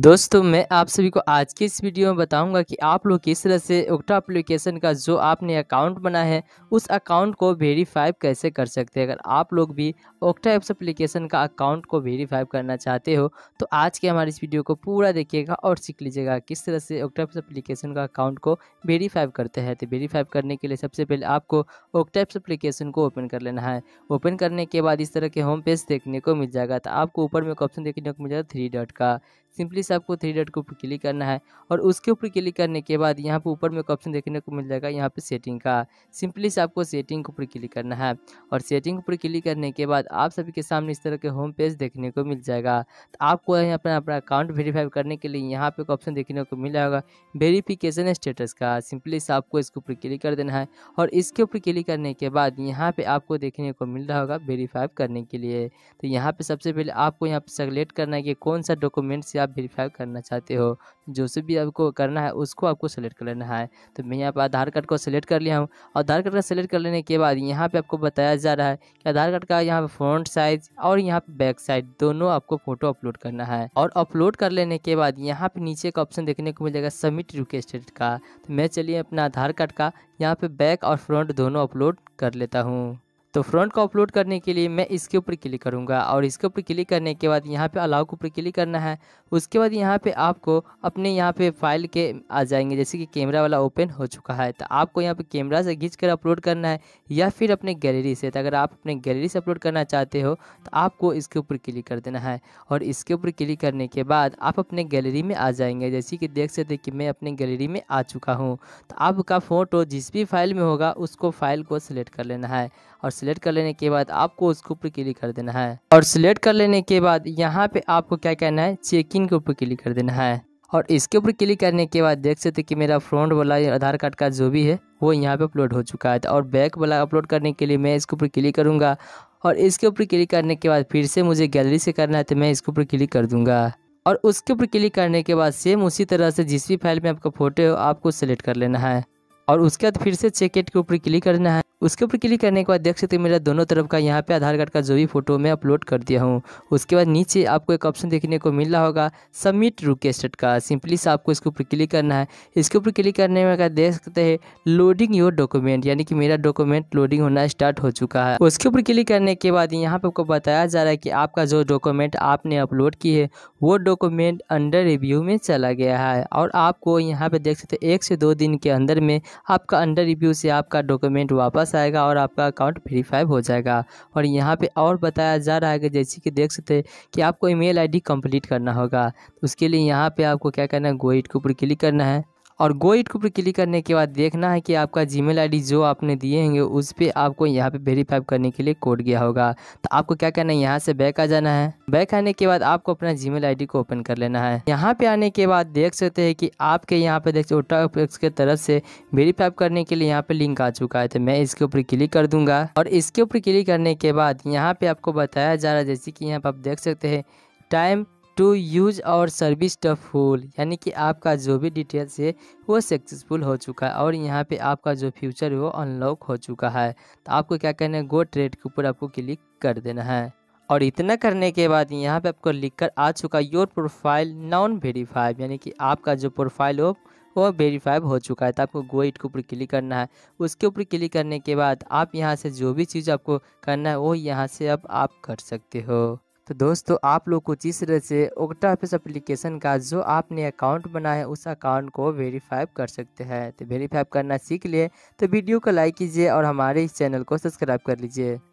दोस्तों मैं आप सभी को आज की इस वीडियो में बताऊंगा कि आप लोग किस तरह से ओक्टा एप्लीकेशन का जो आपने अकाउंट बना है उस अकाउंट को वेरीफाई कैसे कर सकते हैं अगर आप लोग भी ओक्टा एप्स एप्लीकेशन का अकाउंट को वेरीफाई करना चाहते हो तो आज के हमारे इस वीडियो को पूरा देखिएगा और सीख लीजिएगा किस तरह से ओक्टा एप्स एप्लीकेशन का अकाउंट को वेरीफाई करते हैं तो वेरीफाई करने के लिए सबसे पहले आपको ओक्टा एप्स एप्लीकेशन को ओपन कर लेना है ओपन करने के बाद इस तरह के होम पेज देखने को मिल जाएगा तो आपको ऊपर में एक ऑप्शन देखने को मिल जाएगा थ्री डॉट का सिंपली से आपको थ्री डॉट के ऊपर क्लिक करना है और उसके ऊपर क्लिक करने के बाद यहाँ पर ऊपर में एक ऑप्शन देखने को मिल जाएगा यहाँ पे सेटिंग का सिंपली से आपको सेटिंग के ऊपर क्लिक करना है और सेटिंग ऊपर क्लिक करने के बाद आप सभी के सामने इस तरह के होम पेज देखने को मिल जाएगा तो आपको यहाँ पर अपना अकाउंट वेरीफाई करने के लिए यहाँ पर एक ऑप्शन देखने को मिल जाएगा वेरीफिकेशन स्टेटस का सिंपली से आपको इसके ऊपर क्लिक कर देना है और इसके ऊपर क्लिक करने के बाद यहाँ पर आपको देखने को मिल रहा होगा वेरीफाई करने के लिए तो यहाँ पर सबसे पहले आपको यहाँ पर सेलेक्ट करना है कि कौन सा डॉक्यूमेंट से आप वेरीफाई करना चाहते हो जो से भी आपको करना है उसको आपको सेलेक्ट कर लेना है तो मैं यहाँ पर आधार कार्ड को सिलेक्ट कर लिया हूँ आधार कार्ड का सिलेक्ट कर लेने के बाद यहाँ पर आपको बताया जा रहा है कि आधार कार्ड का यहाँ पर फ्रंट साइज और यहाँ पर बैक साइड दोनों आपको फोटो अपलोड करना है और अपलोड कर लेने के बाद यहाँ पर नीचे का ऑप्शन देखने को मिलेगा सबमिट रिक्वेस्टेड का तो मैं चलिए अपना आधार कार्ड का यहाँ पे बैक और फ्रंट दोनों अपलोड कर लेता हूँ तो फ्रंट को अपलोड करने के लिए मैं इसके ऊपर क्लिक करूँगा और इसके ऊपर क्लिक करने के बाद यहाँ पे अलाउ के ऊपर क्लिक करना है उसके बाद यहाँ पे आपको अपने यहाँ पे फाइल के आ जाएंगे जैसे कि कैमरा वाला ओपन हो चुका है तो आपको यहाँ पे कैमरा से घींच कर अपलोड करना है या फिर अपने गैलरी से तो अगर आप अपने गैलरी से अपलोड करना चाहते हो तो आपको इसके ऊपर क्लिक कर देना है और इसके ऊपर क्लिक करने के बाद आप अपने गैलरी में आ जाएंगे जैसे कि देख सकते कि मैं अपने गैलरी में आ चुका हूँ तो आपका फ़ोटो जिस भी फाइल में होगा उसको फाइल को सिलेक्ट कर लेना है और सिलेक्ट कर लेने के बाद आपको उसके ऊपर क्लिक कर देना है और सिलेक्ट कर लेने के बाद यहाँ पे आपको क्या करना है चेक इन के ऊपर क्लिक कर देना है और इसके ऊपर क्लिक करने के बाद देख सकते कि मेरा फ्रंट वाला आधार कार्ड का जो भी है वो यहाँ पे अपलोड हो चुका है और बैक वाला अपलोड करने के लिए मैं इसके ऊपर क्लिक करूँगा और इसके ऊपर क्लिक करने के बाद फिर से मुझे गैलरी से करना है तो मैं इसके ऊपर क्लिक कर दूँगा और उसके ऊपर क्लिक करने के बाद सेम उसी तरह से जिस भी फाइल में आपका फोटो हो आपको सेलेक्ट कर लेना है और उसके बाद फिर से चेक के ऊपर क्लिक करना है उसके ऊपर क्लिक करने के बाद देख सकते हो मेरा दोनों तरफ का यहाँ पे आधार कार्ड का जो भी फोटो मैं अपलोड कर दिया हूँ उसके बाद नीचे आपको एक ऑप्शन देखने को मिल रहा होगा सबमिट रिक्वेस्टेड का सिंपली से आपको इसके ऊपर क्लिक करना है इसके ऊपर क्लिक करने में अगर देख सकते हैं लोडिंग योर डॉक्यूमेंट यानी कि मेरा डॉक्यूमेंट लोडिंग होना स्टार्ट हो चुका है उसके ऊपर क्लिक करने के बाद यहाँ पर आपको बताया जा रहा है कि आपका जो डॉक्यूमेंट आपने अपलोड की है वो डॉक्यूमेंट अंडर रिव्यू में चला गया है और आपको यहाँ पर देख सकते हैं एक से दो दिन के अंदर में आपका अंडर रिव्यू से आपका डॉक्यूमेंट वापस आएगा और आपका अकाउंट वेरीफाइव हो जाएगा और यहाँ पे और बताया जा रहा है कि जैसे कि देख सकते हैं कि आपको ईमेल आईडी कंप्लीट करना होगा तो उसके लिए यहाँ पे आपको क्या करना है गोइट के ऊपर क्लिक करना है और गो इट के ऊपर क्लिक करने के बाद देखना है कि आपका जीमेल आईडी जो आपने दिए होंगे उस पर आपको यहाँ पे वेरीफाई करने के लिए कोड गया होगा तो आपको क्या करना है यहाँ से बैक आ जाना है बैक आने के बाद आपको अपना जी मेल को ओपन कर लेना है यहाँ पे आने के बाद देख सकते हैं कि आपके यहाँ पे देख सकते के तरफ से वेरीफाई करने के लिए यहाँ पे लिंक आ चुका है तो मैं इसके ऊपर क्लिक कर दूंगा और इसके ऊपर क्लिक करने के बाद यहाँ पे आपको बताया जा रहा है जैसे कि यहाँ पे आप देख सकते हैं time to use our service the full यानी कि आपका जो भी डिटेल्स है वो सक्सेसफुल हो चुका है और यहाँ पे आपका जो फ्यूचर है वो अनलॉक हो चुका है तो आपको क्या करना है गो ट्रेड के ऊपर आपको क्लिक कर देना है और इतना करने के बाद यहाँ पे आपको लिख कर आ चुका योर प्रोफाइल नॉन वेरीफाइड यानी कि आपका जो प्रोफाइल हो वो वेरीफाइड हो चुका है तो आपको गो इट के ऊपर क्लिक करना है उसके ऊपर क्लिक करने के बाद आप यहाँ से जो भी चीज़ आपको करना है वो यहाँ से अब आप कर सकते हो तो दोस्तों आप लोग कुछ इस तरह से ओक्टा ऑफिस अप्लीकेशन का जो आपने अकाउंट बनाया है उस अकाउंट को वेरीफाई कर सकते हैं तो वेरीफाई करना सीख लिए तो वीडियो को लाइक कीजिए और हमारे इस चैनल को सब्सक्राइब कर लीजिए